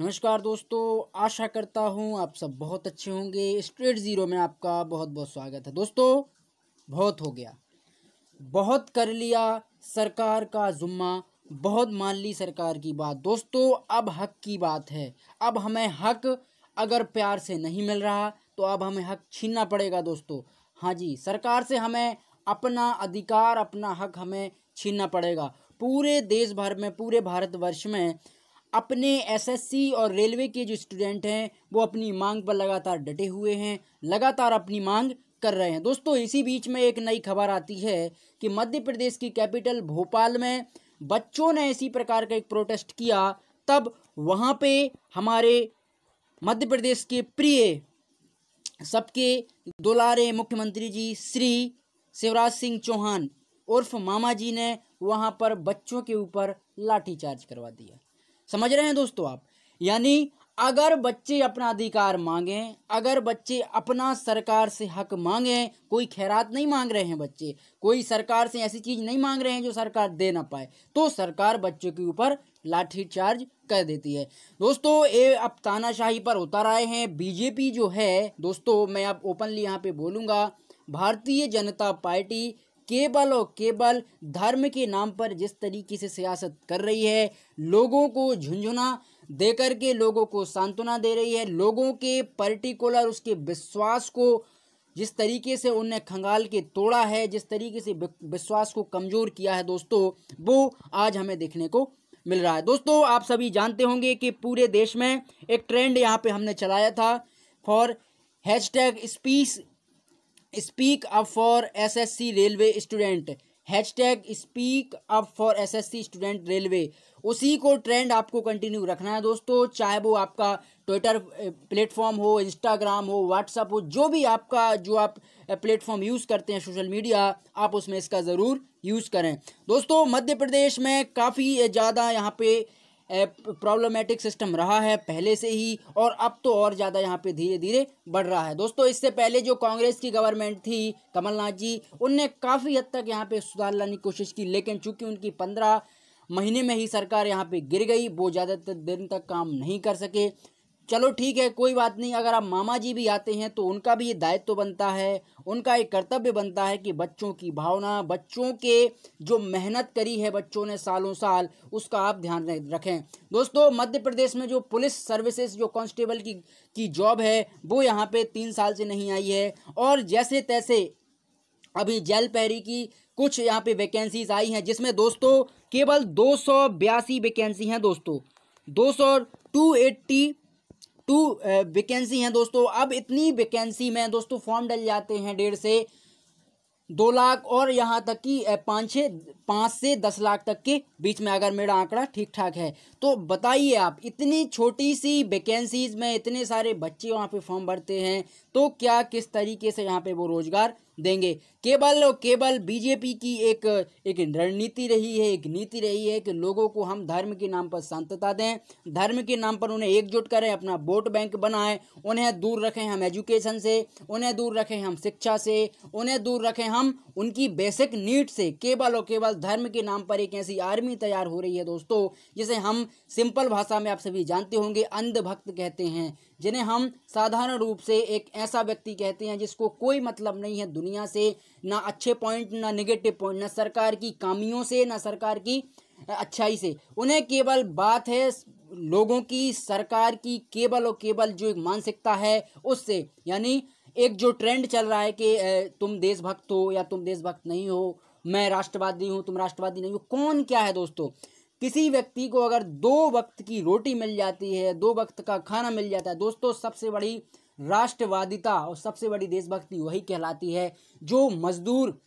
नमस्कार दोस्तों आशा करता हूँ आप सब बहुत अच्छे होंगे स्ट्रेट ज़ीरो में आपका बहुत बहुत स्वागत है दोस्तों बहुत हो गया बहुत कर लिया सरकार का जुम्मा बहुत मान ली सरकार की बात दोस्तों अब हक की बात है अब हमें हक अगर प्यार से नहीं मिल रहा तो अब हमें हक छीनना पड़ेगा दोस्तों हाँ जी सरकार से हमें अपना अधिकार अपना हक हमें छीनना पड़ेगा पूरे देश भर में पूरे भारतवर्ष में अपने एसएससी और रेलवे के जो स्टूडेंट हैं वो अपनी मांग पर लगातार डटे हुए हैं लगातार अपनी मांग कर रहे हैं दोस्तों इसी बीच में एक नई खबर आती है कि मध्य प्रदेश की कैपिटल भोपाल में बच्चों ने इसी प्रकार का एक प्रोटेस्ट किया तब वहाँ पे हमारे मध्य प्रदेश के प्रिय सबके दुलारे मुख्यमंत्री जी श्री शिवराज सिंह चौहान उर्फ मामा जी ने वहाँ पर बच्चों के ऊपर लाठीचार्ज करवा दिया समझ रहे हैं दोस्तों आप यानी अगर बच्चे अपना अधिकार मांगें अगर बच्चे अपना सरकार से हक मांगें कोई खैरात नहीं मांग रहे हैं बच्चे कोई सरकार से ऐसी चीज़ नहीं मांग रहे हैं जो सरकार दे ना पाए तो सरकार बच्चों के ऊपर लाठी चार्ज कर देती है दोस्तों ये अब तानाशाही पर उतर आए हैं बीजेपी जो है दोस्तों मैं अब ओपनली यहाँ पे बोलूंगा भारतीय जनता पार्टी केवल और केवल धर्म के नाम पर जिस तरीके से सियासत कर रही है लोगों को झुंझुना देकर के लोगों को सांत्वना दे रही है लोगों के पर्टिकुलर उसके विश्वास को जिस तरीके से उनने खंगाल के तोड़ा है जिस तरीके से विश्वास को कमज़ोर किया है दोस्तों वो आज हमें देखने को मिल रहा है दोस्तों आप सभी जानते होंगे कि पूरे देश में एक ट्रेंड यहाँ पे हमने चलाया था for hashtag speech speak up for SSC railway student hashtag speak up for SSC student railway उसी को ट्रेंड आपको कंटिन्यू रखना है दोस्तों चाहे वो आपका ट्विटर प्लेटफॉर्म हो इंस्टाग्राम हो व्हाट्सअप हो जो भी आपका जो आप प्लेटफॉर्म यूज़ करते हैं सोशल मीडिया आप उसमें इसका ज़रूर यूज़ करें दोस्तों मध्य प्रदेश में काफ़ी ज़्यादा यहाँ पे प्रॉब्लमेटिक सिस्टम रहा है पहले से ही और अब तो और ज़्यादा यहाँ पे धीरे धीरे बढ़ रहा है दोस्तों इससे पहले जो कांग्रेस की गवर्नमेंट थी कमलनाथ जी उनने काफ़ी हद तक यहाँ पे सुधार लाने की कोशिश की लेकिन चूंकि उनकी पंद्रह महीने में ही सरकार यहाँ पे गिर गई वो ज़्यादातर दिन तक काम नहीं कर सके चलो ठीक है कोई बात नहीं अगर आप मामा जी भी आते हैं तो उनका भी ये दायित्व तो बनता है उनका एक कर्तव्य बनता है कि बच्चों की भावना बच्चों के जो मेहनत करी है बच्चों ने सालों साल उसका आप ध्यान रखें दोस्तों मध्य प्रदेश में जो पुलिस सर्विसेज जो कांस्टेबल की की जॉब है वो यहाँ पे तीन साल से नहीं आई है और जैसे तैसे अभी जेल पैरी की कुछ यहाँ पे वैकेंसीज आई हैं जिसमें दोस्तों केवल दो वैकेंसी हैं दोस्तों दो सौ two eighty two vacancy uh, हैं दोस्तों अब इतनी वैकेंसी में दोस्तों फॉर्म डल जाते हैं डेढ़ से दो लाख और यहाँ तक कि पाँच छः पाँच से दस लाख तक के बीच में अगर मेरा आंकड़ा ठीक ठाक है तो बताइए आप इतनी छोटी सी वैकेंसीज़ में इतने सारे बच्चे वहाँ पे फॉर्म भरते हैं तो क्या किस तरीके से यहाँ पे वो रोज़गार देंगे केवल और केवल बीजेपी की एक एक रणनीति रही है एक नीति रही है कि लोगों को हम धर्म के नाम पर शांतता दें धर्म के नाम पर उन्हें एकजुट करें अपना वोट बैंक बनाएं उन्हें दूर रखें हम एजुकेशन से उन्हें दूर रखें हम शिक्षा से उन्हें दूर रखें हम उनकी बेसिक नीड से केवल और केवल धर्म के नाम पर एक ऐसी आर्मी तैयार हो रही है दोस्तों जिसे हम सिंपल भाषा में आप सभी जानते होंगे अंधभक्त कहते हैं जिन्हें हम साधारण रूप से एक ऐसा व्यक्ति कहते हैं जिसको कोई मतलब नहीं है दुनिया से ना अच्छे पॉइंट ना निगेटिव पॉइंट ना सरकार की कामियों से ना सरकार की अच्छाई से उन्हें केवल बात है लोगों की सरकार की केवल और केवल जो एक मानसिकता है उससे यानी एक जो ट्रेंड चल रहा है कि तुम देशभक्त हो या तुम देशभक्त नहीं हो मैं राष्ट्रवादी हूँ तुम राष्ट्रवादी नहीं हो कौन क्या है दोस्तों किसी व्यक्ति को अगर दो वक्त की रोटी मिल जाती है दो वक्त का खाना मिल जाता है दोस्तों सबसे बड़ी राष्ट्रवादिता और सबसे बड़ी देशभक्ति वही कहलाती है जो मजदूर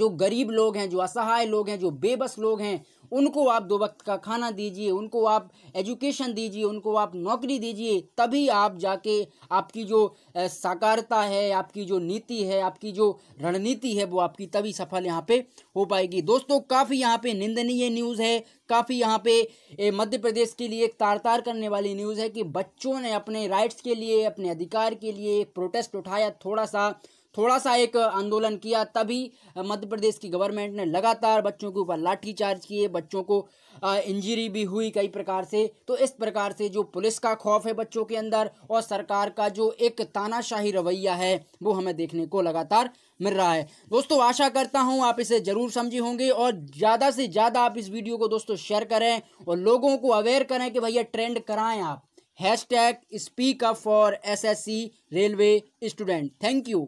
जो गरीब लोग हैं जो असहाय लोग हैं जो बेबस लोग हैं उनको आप दो वक्त का खाना दीजिए उनको आप एजुकेशन दीजिए उनको आप नौकरी दीजिए तभी आप जाके आपकी जो साकारता है आपकी जो नीति है आपकी जो रणनीति है वो आपकी तभी सफल यहाँ पे हो पाएगी दोस्तों काफ़ी यहाँ पे निंदनीय न्यूज़ है काफ़ी यहाँ पे मध्य प्रदेश के लिए एक तार तार करने वाली न्यूज़ है कि बच्चों ने अपने राइट्स के लिए अपने अधिकार के लिए एक प्रोटेस्ट उठाया थोड़ा सा थोड़ा सा एक आंदोलन किया तभी मध्य प्रदेश की गवर्नमेंट ने लगातार बच्चों के ऊपर लाठीचार्ज किए बच्चों को इंजरी भी हुई कई प्रकार से तो इस प्रकार से जो पुलिस का खौफ है बच्चों के अंदर और सरकार का जो एक तानाशाही रवैया है वो हमें देखने को लगातार मिल रहा है दोस्तों आशा करता हूँ आप इसे ज़रूर समझे होंगे और ज़्यादा से ज़्यादा आप इस वीडियो को दोस्तों शेयर करें और लोगों को अवेयर करें कि भैया ट्रेंड कराएं आप hashtag speak up for S S C railway student thank you